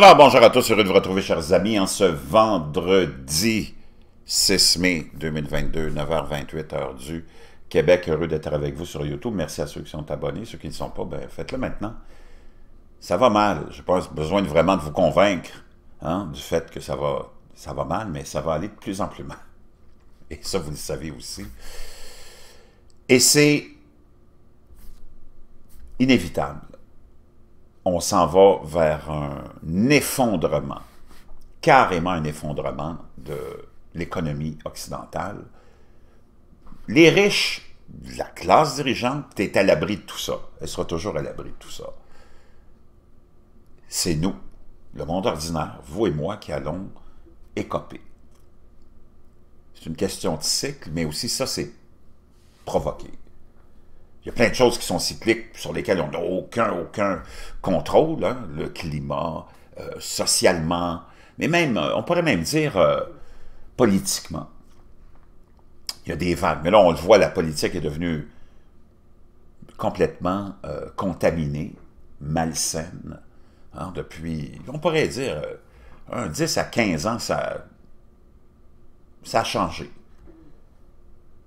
Alors, bonjour à tous, heureux de vous retrouver, chers amis, en ce vendredi 6 mai 2022, 9h28, heure du Québec. Heureux d'être avec vous sur YouTube. Merci à ceux qui sont abonnés. Ceux qui ne sont pas, ben, faites-le maintenant. Ça va mal. Je pas besoin de vraiment de vous convaincre hein, du fait que ça va, ça va mal, mais ça va aller de plus en plus mal. Et ça, vous le savez aussi. Et c'est inévitable on s'en va vers un effondrement, carrément un effondrement de l'économie occidentale. Les riches, la classe dirigeante est à l'abri de tout ça. Elle sera toujours à l'abri de tout ça. C'est nous, le monde ordinaire, vous et moi, qui allons écoper. C'est une question de cycle, mais aussi ça, c'est provoqué. Il y a plein de choses qui sont cycliques sur lesquelles on n'a aucun, aucun contrôle. Hein, le climat, euh, socialement, mais même, euh, on pourrait même dire euh, politiquement. Il y a des vagues. Mais là, on le voit, la politique est devenue complètement contaminée, malsaine. Hein, depuis, on pourrait dire, un 10 à 15 ans, ça, ça a changé.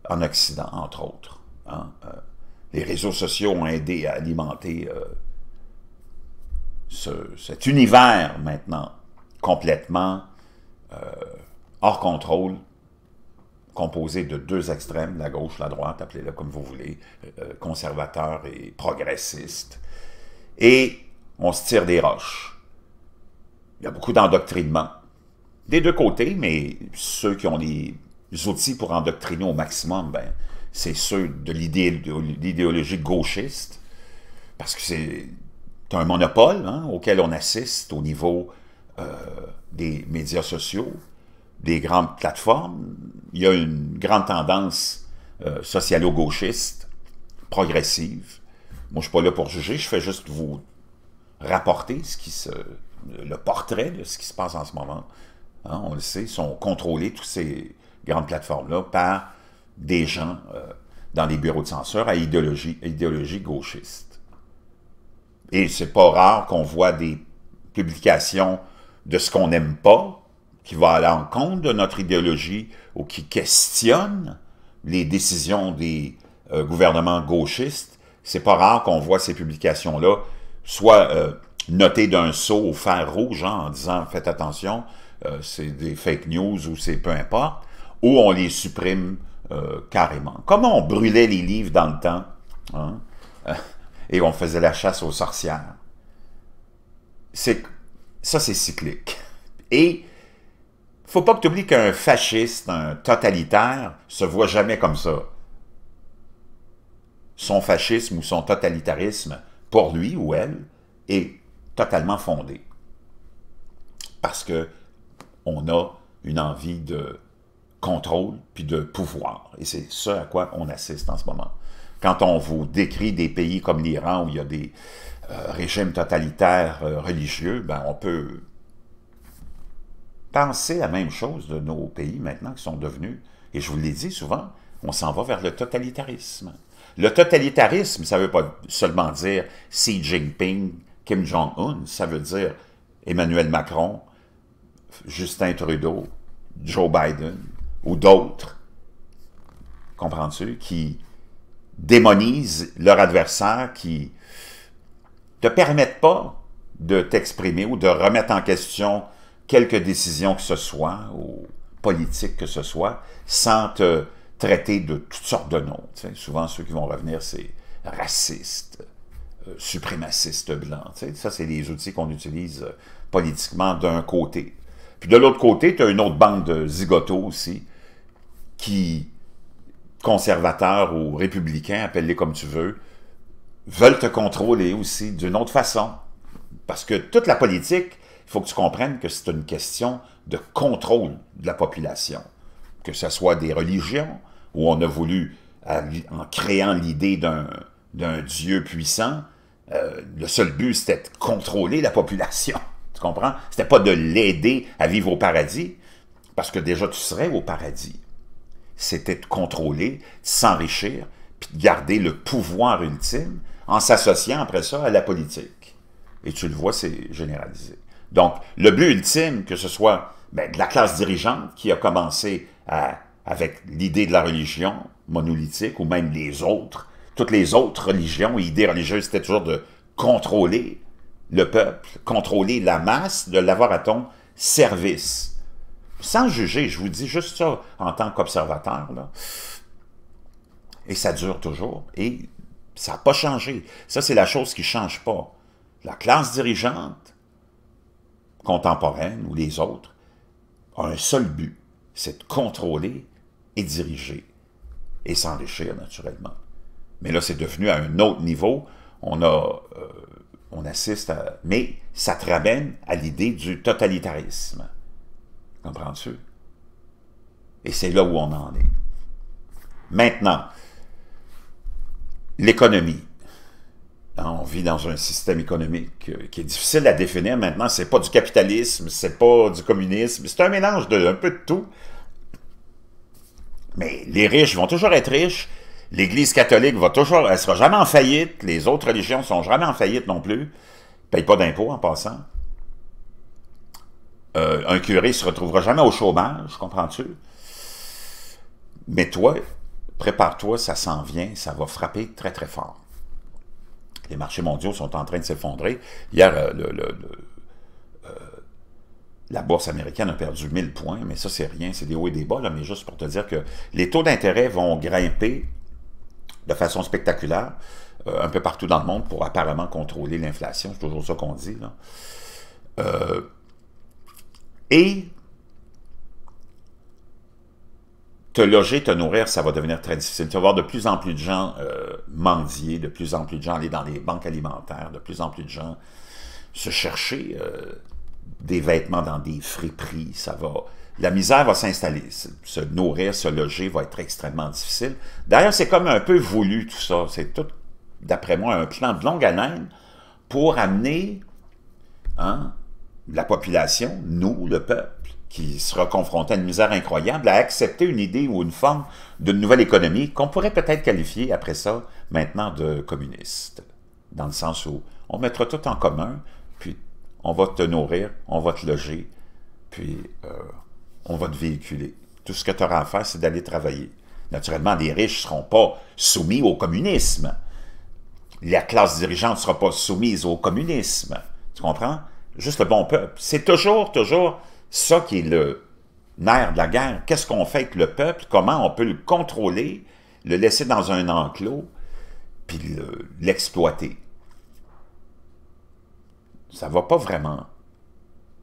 En Occident, entre autres. Hein, les réseaux sociaux ont aidé à alimenter euh, cet univers maintenant complètement euh, hors contrôle, composé de deux extrêmes, la gauche, la droite, appelez-le comme vous voulez, euh, conservateurs et progressistes. Et on se tire des roches. Il y a beaucoup d'endoctrinement. Des deux côtés, mais ceux qui ont les outils pour endoctriner au maximum, ben, c'est ceux de l'idéologie gauchiste, parce que c'est un monopole hein, auquel on assiste au niveau euh, des médias sociaux, des grandes plateformes. Il y a une grande tendance euh, socialo-gauchiste, progressive. Moi, je ne suis pas là pour juger, je fais juste vous rapporter ce qui se, le portrait de ce qui se passe en ce moment. Hein, on le sait, sont contrôlés, toutes ces grandes plateformes-là, par des gens euh, dans les bureaux de censure à idéologie, idéologie gauchiste. Et c'est pas rare qu'on voit des publications de ce qu'on n'aime pas, qui va à l'encontre de notre idéologie ou qui questionne les décisions des euh, gouvernements gauchistes. C'est pas rare qu'on voit ces publications-là soit euh, notées d'un saut au fer rouge hein, en disant faites attention, c'est des fake news ou c'est peu importe, ou on les supprime euh, carrément. Comment on brûlait les livres dans le temps hein? euh, et on faisait la chasse aux sorcières? Ça, c'est cyclique. Et faut pas que tu oublies qu'un fasciste, un totalitaire, se voit jamais comme ça. Son fascisme ou son totalitarisme, pour lui ou elle, est totalement fondé. Parce que on a une envie de contrôle puis de pouvoir. Et c'est ce à quoi on assiste en ce moment. Quand on vous décrit des pays comme l'Iran où il y a des euh, régimes totalitaires euh, religieux, ben, on peut penser la même chose de nos pays maintenant qui sont devenus, et je vous l'ai dit souvent, on s'en va vers le totalitarisme. Le totalitarisme, ça ne veut pas seulement dire Xi Jinping, Kim Jong-un, ça veut dire Emmanuel Macron, Justin Trudeau, Joe Biden, ou d'autres, comprends-tu, qui démonisent leur adversaire, qui ne te permettent pas de t'exprimer ou de remettre en question quelques décisions que ce soit, ou politiques que ce soit, sans te traiter de toutes sortes de noms. Souvent, ceux qui vont revenir, c'est raciste, euh, suprémacistes blancs. blanc. Ça, c'est les outils qu'on utilise euh, politiquement d'un côté. Puis de l'autre côté, tu as une autre bande de zigotos aussi, qui, conservateurs ou républicains, appelle-les comme tu veux, veulent te contrôler aussi d'une autre façon. Parce que toute la politique, il faut que tu comprennes que c'est une question de contrôle de la population. Que ce soit des religions, où on a voulu, euh, en créant l'idée d'un Dieu puissant, euh, le seul but, c'était de contrôler la population. Tu comprends? C'était pas de l'aider à vivre au paradis, parce que déjà, tu serais au paradis c'était de contrôler, s'enrichir, puis de garder le pouvoir ultime en s'associant après ça à la politique. Et tu le vois, c'est généralisé. Donc, le but ultime, que ce soit ben, de la classe dirigeante qui a commencé avec l'idée de la religion monolithique, ou même les autres, toutes les autres religions et idées religieuses, c'était toujours de contrôler le peuple, contrôler la masse, de l'avoir à ton service sans juger, je vous dis juste ça en tant qu'observateur, et ça dure toujours, et ça n'a pas changé. Ça, c'est la chose qui ne change pas. La classe dirigeante contemporaine ou les autres a un seul but, c'est de contrôler et diriger, et s'enrichir naturellement. Mais là, c'est devenu à un autre niveau. On euh, on assiste à... Mais ça te ramène à l'idée du totalitarisme. Comprends-tu? Et c'est là où on en est. Maintenant, l'économie. Hein, on vit dans un système économique euh, qui est difficile à définir maintenant. C'est pas du capitalisme, c'est pas du communisme, c'est un mélange de un peu de tout. Mais les riches vont toujours être riches. L'Église catholique va toujours, elle sera jamais en faillite. Les autres religions sont jamais en faillite non plus. Ils payent pas d'impôts en passant. Euh, un curé se retrouvera jamais au chômage, comprends-tu? Mais toi, prépare-toi, ça s'en vient, ça va frapper très très fort. Les marchés mondiaux sont en train de s'effondrer. Hier, euh, euh, la bourse américaine a perdu 1000 points, mais ça, c'est rien, c'est des hauts et des bas, mais juste pour te dire que les taux d'intérêt vont grimper de façon spectaculaire un peu partout dans le monde pour apparemment contrôler l'inflation, c'est toujours ça qu'on dit. Euh, et te loger, te nourrir, ça va devenir très difficile. Tu vas voir de plus en plus de gens euh, mendier, de plus en plus de gens aller dans les banques alimentaires, de plus en plus de gens se chercher euh, des vêtements dans des friperies. Ça va... La misère va s'installer. Se nourrir, se loger va être extrêmement difficile. D'ailleurs, c'est comme un peu voulu tout ça. C'est tout, d'après moi, un plan de longue haleine pour amener hein, la population, nous, le peuple, qui sera confronté à une misère incroyable, à accepter une idée ou une forme d'une nouvelle économie qu'on pourrait peut-être qualifier après ça maintenant de communiste, dans le sens où on mettra tout en commun, puis on va te nourrir, on va te loger, puis euh, on va te véhiculer. Tout ce que tu auras à faire, c'est d'aller travailler. Naturellement, les riches ne seront pas soumis au communisme. La classe dirigeante ne sera pas soumise au communisme. Tu comprends? juste le bon peuple. C'est toujours, toujours ça qui est le nerf de la guerre. Qu'est-ce qu'on fait avec le peuple? Comment on peut le contrôler, le laisser dans un enclos, puis l'exploiter? ça ne va pas vraiment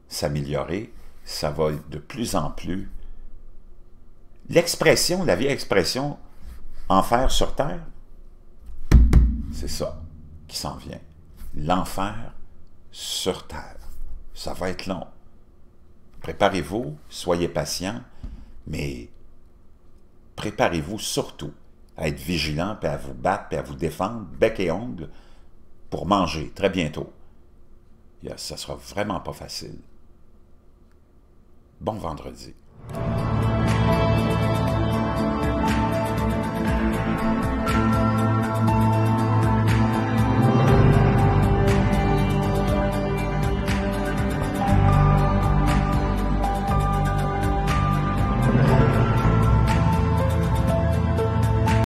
s'améliorer. Ça va de plus en plus. L'expression, la vieille expression « enfer sur terre », c'est ça qui s'en vient. L'enfer sur Terre. Ça va être long. Préparez-vous, soyez patient, mais préparez-vous surtout à être vigilant, puis à vous battre, puis à vous défendre, bec et ongle, pour manger très bientôt. Euh, ça sera vraiment pas facile. Bon vendredi.